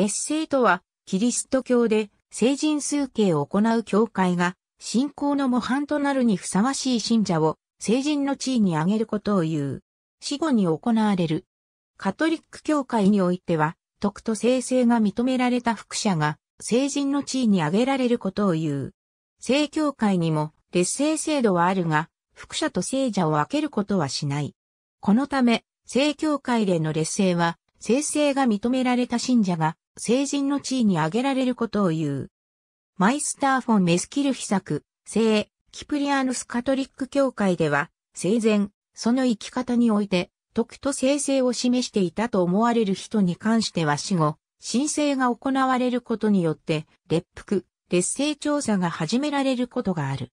劣勢とは、キリスト教で聖人数敬を行う教会が、信仰の模範となるにふさわしい信者を聖人の地位に上げることを言う。死後に行われる。カトリック教会においては、徳と聖性が認められた副者が、聖人の地位に上げられることを言う。聖教会にも劣勢制度はあるが、副者と聖者を分けることはしない。このため、聖教会での劣勢は、聖性が認められた信者が、成人の地位に挙げられることを言う。マイスターフォン・メスキルヒ作、聖、キプリアヌス・カトリック教会では、生前、その生き方において、徳と生成を示していたと思われる人に関しては死後、申請が行われることによって、劣腹、劣勢調査が始められることがある。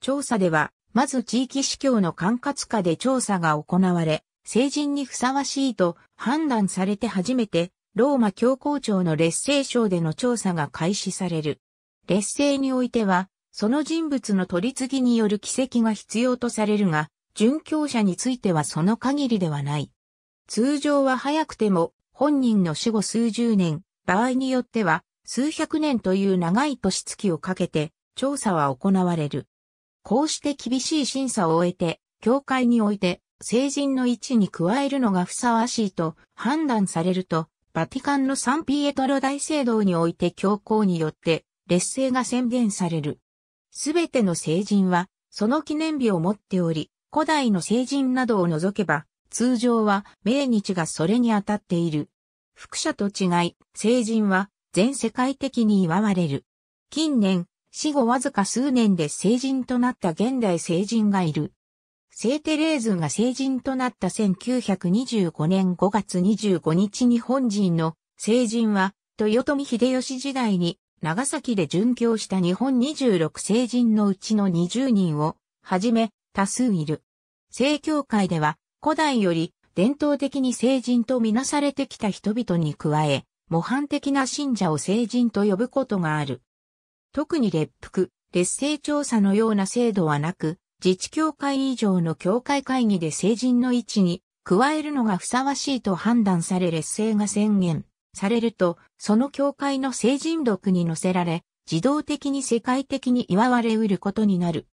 調査では、まず地域司教の管轄下で調査が行われ、成人にふさわしいと判断されて初めて、ローマ教皇庁の劣勢省での調査が開始される。劣勢においては、その人物の取り次ぎによる奇跡が必要とされるが、殉教者についてはその限りではない。通常は早くても、本人の死後数十年、場合によっては、数百年という長い年月をかけて、調査は行われる。こうして厳しい審査を終えて、教会において、成人の位置に加えるのがふさわしいと判断されると、バティカンのサンピエトロ大聖堂において教皇によって劣勢が宣言される。すべての聖人は、その記念日を持っており、古代の聖人などを除けば、通常は命日がそれに当たっている。副者と違い、聖人は全世界的に祝われる。近年、死後わずか数年で聖人となった現代聖人がいる。聖テレーズが成人となった1925年5月25日日本人の成人は、豊臣秀吉時代に長崎で殉教した日本26成人のうちの20人を、はじめ、多数いる。聖教会では、古代より伝統的に成人とみなされてきた人々に加え、模範的な信者を成人と呼ぶことがある。特に列服、劣勢調査のような制度はなく、自治協会以上の協会会議で成人の位置に加えるのがふさわしいと判断され劣勢が宣言されると、その協会の成人録に載せられ、自動的に世界的に祝われうることになる。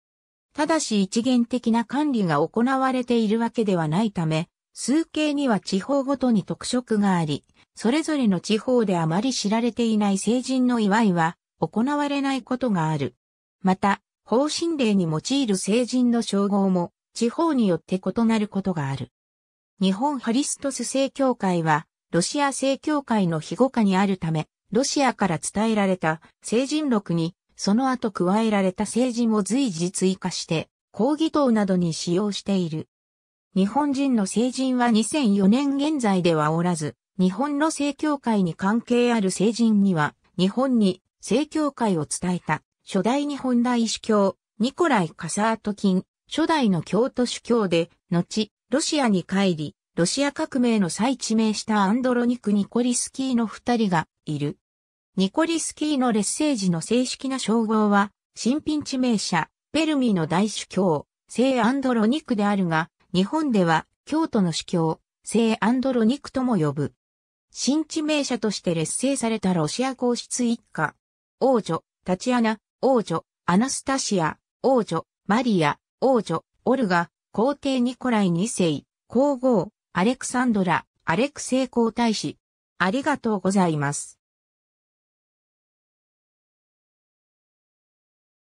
ただし一元的な管理が行われているわけではないため、数形には地方ごとに特色があり、それぞれの地方であまり知られていない成人の祝いは行われないことがある。また、方針令に用いる成人の称号も地方によって異なることがある。日本ハリストス正教会は、ロシア正教会の庇護下にあるため、ロシアから伝えられた成人録に、その後加えられた成人を随時追加して、抗議等などに使用している。日本人の成人は2004年現在ではおらず、日本の正教会に関係ある成人には、日本に正教会を伝えた初代日本大主教、ニコライ・カサートキン、初代の京都主教で、後、ロシアに帰り、ロシア革命の再地名したアンドロニク・ニコリスキーの二人がいる。ニコリスキーの劣勢時の正式な称号は、新品地名者、ペルミの大主教、聖アンドロニクであるが、日本では、京都の主教、聖アンドロニクとも呼ぶ。新地名者として劣勢されたロシア皇室一家、王女、タチアナ、王女、アナスタシア、王女、マリア、王女、オルガ、皇帝ニコライ2世、皇后、アレクサンドラ、アレクセイ皇太子。ありがとうございます。